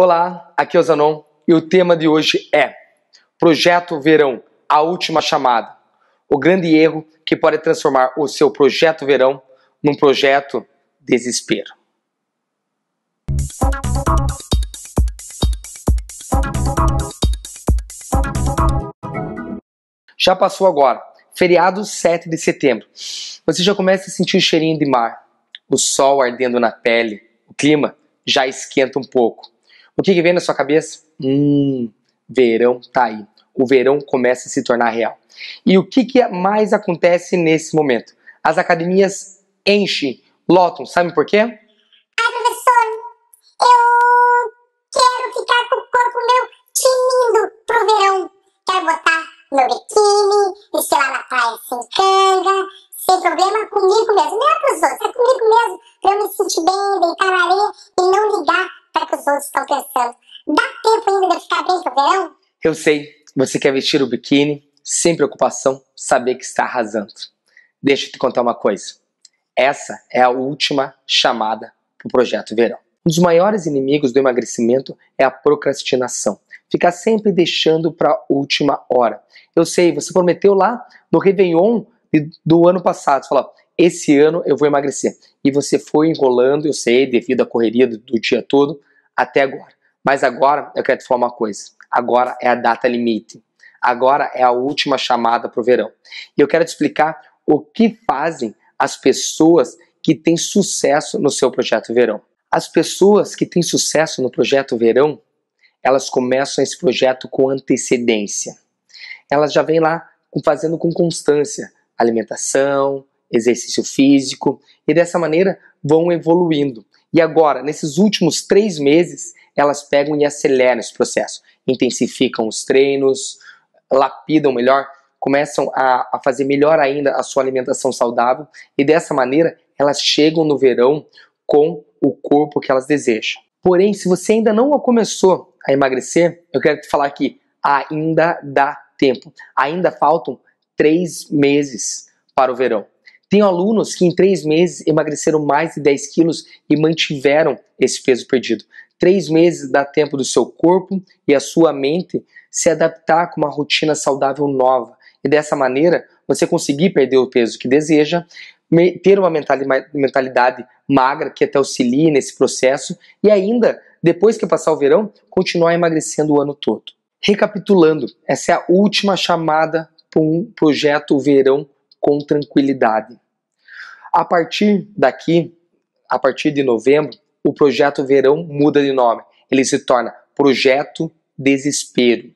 Olá, aqui é o Zanon e o tema de hoje é Projeto Verão, a última chamada. O grande erro que pode transformar o seu projeto verão num projeto desespero. Já passou agora, feriado 7 de setembro. Você já começa a sentir o cheirinho de mar, o sol ardendo na pele, o clima já esquenta um pouco o que, que vem na sua cabeça? Hum, verão tá aí. O verão começa a se tornar real. E o que, que mais acontece nesse momento? As academias enchem, lotam. Sabe por quê? Ai, professor, eu quero ficar com o corpo meu tinindo pro verão. Quero botar meu biquíni, Eu sei, você quer vestir o biquíni sem preocupação, saber que está arrasando. Deixa eu te contar uma coisa. Essa é a última chamada para o projeto Verão. Um dos maiores inimigos do emagrecimento é a procrastinação. Ficar sempre deixando para a última hora. Eu sei, você prometeu lá no Réveillon do ano passado, você falou, esse ano eu vou emagrecer. E você foi enrolando, eu sei, devido à correria do, do dia todo, até agora. Mas agora eu quero te falar uma coisa. Agora é a data limite. Agora é a última chamada para o verão. E eu quero te explicar o que fazem as pessoas que têm sucesso no seu projeto verão. As pessoas que têm sucesso no projeto verão, elas começam esse projeto com antecedência. Elas já vêm lá fazendo com constância alimentação, exercício físico e dessa maneira vão evoluindo. E agora, nesses últimos três meses, elas pegam e aceleram esse processo, intensificam os treinos, lapidam melhor, começam a, a fazer melhor ainda a sua alimentação saudável e dessa maneira elas chegam no verão com o corpo que elas desejam. Porém, se você ainda não começou a emagrecer, eu quero te falar que ainda dá tempo. Ainda faltam três meses para o verão. Tenho alunos que em três meses emagreceram mais de 10 quilos e mantiveram esse peso perdido. Três meses dá tempo do seu corpo e a sua mente se adaptar com uma rotina saudável nova. E dessa maneira, você conseguir perder o peso que deseja, ter uma mentalidade magra que até auxilie nesse processo e ainda, depois que passar o verão, continuar emagrecendo o ano todo. Recapitulando, essa é a última chamada para um projeto Verão com tranquilidade. A partir daqui, a partir de novembro, o projeto Verão muda de nome. Ele se torna Projeto Desespero.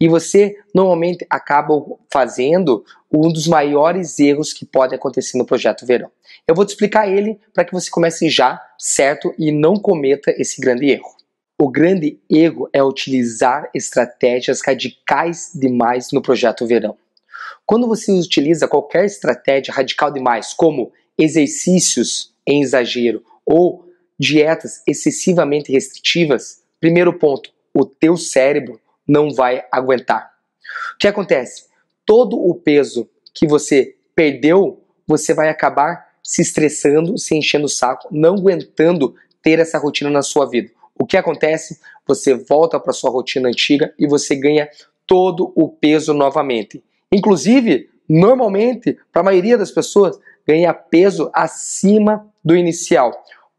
E você normalmente acaba fazendo um dos maiores erros que pode acontecer no projeto Verão. Eu vou te explicar ele para que você comece já certo e não cometa esse grande erro. O grande erro é utilizar estratégias radicais demais no projeto Verão. Quando você utiliza qualquer estratégia radical demais, como exercícios em exagero ou dietas excessivamente restritivas, primeiro ponto, o teu cérebro não vai aguentar. O que acontece? Todo o peso que você perdeu, você vai acabar se estressando, se enchendo o saco, não aguentando ter essa rotina na sua vida. O que acontece? Você volta para sua rotina antiga e você ganha todo o peso novamente. Inclusive, normalmente, para a maioria das pessoas, ganha peso acima do inicial.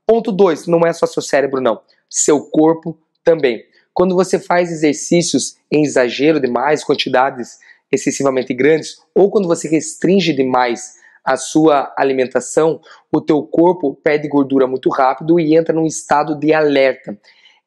Ponto 2, não é só seu cérebro não, seu corpo também. Quando você faz exercícios em exagero demais, quantidades excessivamente grandes, ou quando você restringe demais a sua alimentação, o teu corpo perde gordura muito rápido e entra num estado de alerta.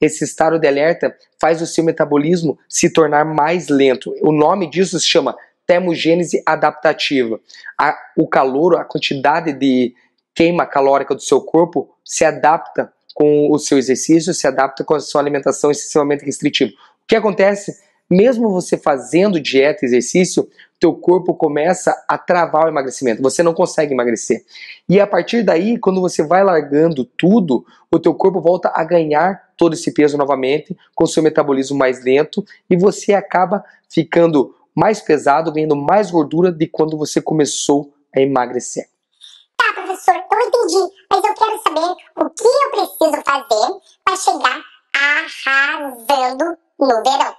Esse estado de alerta faz o seu metabolismo se tornar mais lento. O nome disso se chama termogênese adaptativa. A, o calor, a quantidade de queima calórica do seu corpo se adapta com o seu exercício, se adapta com a sua alimentação excessivamente restritiva. O que acontece? Mesmo você fazendo dieta e exercício, teu corpo começa a travar o emagrecimento. Você não consegue emagrecer. E a partir daí, quando você vai largando tudo, o teu corpo volta a ganhar todo esse peso novamente, com seu metabolismo mais lento, e você acaba ficando mais pesado, ganhando mais gordura de quando você começou a emagrecer. Tá, professor, então eu entendi, mas eu quero saber o que eu preciso fazer para chegar arrasando no verão.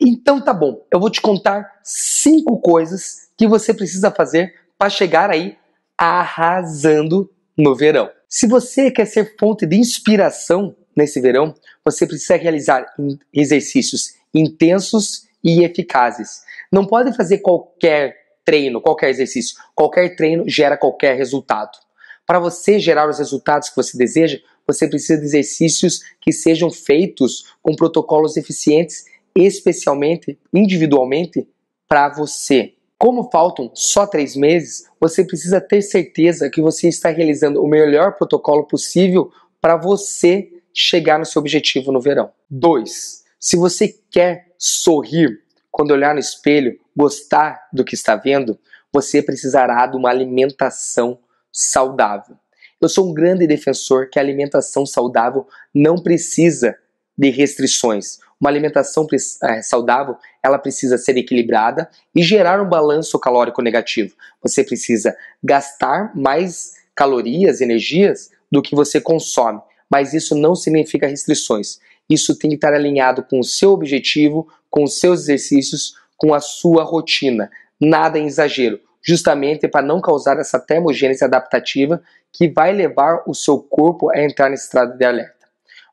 Então tá bom, eu vou te contar cinco coisas que você precisa fazer para chegar aí arrasando no verão. Se você quer ser fonte de inspiração nesse verão, você precisa realizar exercícios intensos e eficazes. Não pode fazer qualquer treino, qualquer exercício. Qualquer treino gera qualquer resultado. Para você gerar os resultados que você deseja, você precisa de exercícios que sejam feitos com protocolos eficientes, especialmente, individualmente, para você. Como faltam só três meses, você precisa ter certeza que você está realizando o melhor protocolo possível para você chegar no seu objetivo no verão. 2. Se você quer sorrir quando olhar no espelho, gostar do que está vendo, você precisará de uma alimentação saudável. Eu sou um grande defensor que a alimentação saudável não precisa de restrições. Uma alimentação eh, saudável, ela precisa ser equilibrada e gerar um balanço calórico negativo. Você precisa gastar mais calorias, energias do que você consome, mas isso não significa restrições. Isso tem que estar alinhado com o seu objetivo, com os seus exercícios, com a sua rotina. Nada em é exagero, justamente é para não causar essa termogênese adaptativa que vai levar o seu corpo a entrar nesse estado de alerta.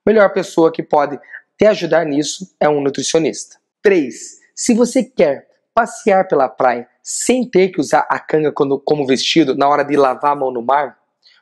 A melhor pessoa que pode te ajudar nisso é um nutricionista. 3. Se você quer passear pela praia sem ter que usar a canga como vestido na hora de lavar a mão no mar,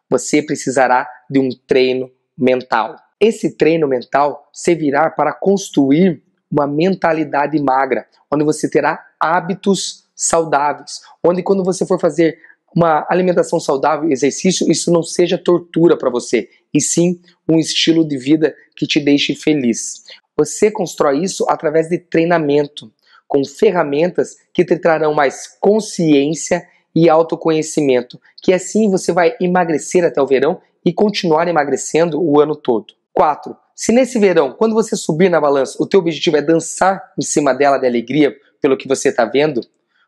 você precisará de um treino mental. Esse treino mental servirá para construir uma mentalidade magra, onde você terá hábitos saudáveis, onde quando você for fazer uma alimentação saudável, exercício, isso não seja tortura para você, e sim um estilo de vida que te deixe feliz. Você constrói isso através de treinamento, com ferramentas que te trarão mais consciência e autoconhecimento, que assim você vai emagrecer até o verão e continuar emagrecendo o ano todo. Quatro, se nesse verão, quando você subir na balança, o teu objetivo é dançar em cima dela de alegria pelo que você está vendo,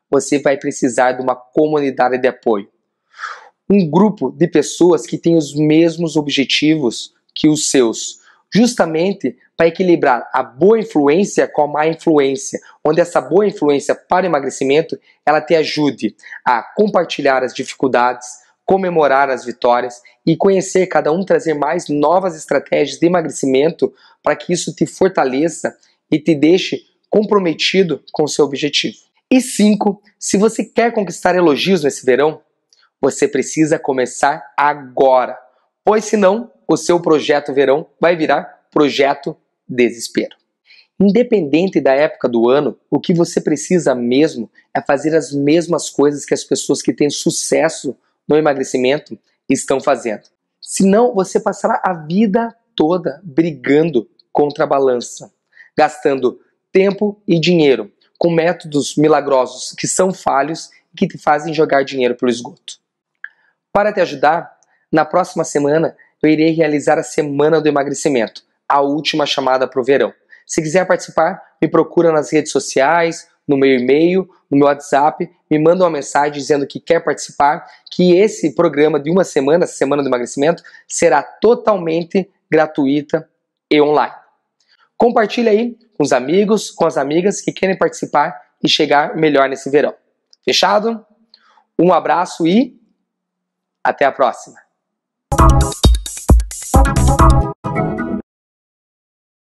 você vai precisar de uma comunidade de apoio. Um grupo de pessoas que tem os mesmos objetivos que os seus, justamente para equilibrar a boa influência com a má influência, onde essa boa influência para emagrecimento, ela te ajude a compartilhar as dificuldades, comemorar as vitórias e conhecer cada um trazer mais novas estratégias de emagrecimento para que isso te fortaleça e te deixe comprometido com o seu objetivo. E 5. Se você quer conquistar elogios nesse verão, você precisa começar agora, pois senão o seu projeto verão vai virar projeto desespero. Independente da época do ano, o que você precisa mesmo é fazer as mesmas coisas que as pessoas que têm sucesso no emagrecimento estão fazendo. Senão você passará a vida toda brigando contra a balança, gastando tempo e dinheiro com métodos milagrosos que são falhos e que te fazem jogar dinheiro pelo esgoto. Para te ajudar, na próxima semana eu irei realizar a Semana do Emagrecimento, a última chamada para o verão. Se quiser participar, me procura nas redes sociais no meu e-mail, no meu WhatsApp, me manda uma mensagem dizendo que quer participar, que esse programa de uma semana, Semana do Emagrecimento, será totalmente gratuita e online. Compartilhe aí com os amigos, com as amigas que querem participar e chegar melhor nesse verão. Fechado? Um abraço e até a próxima!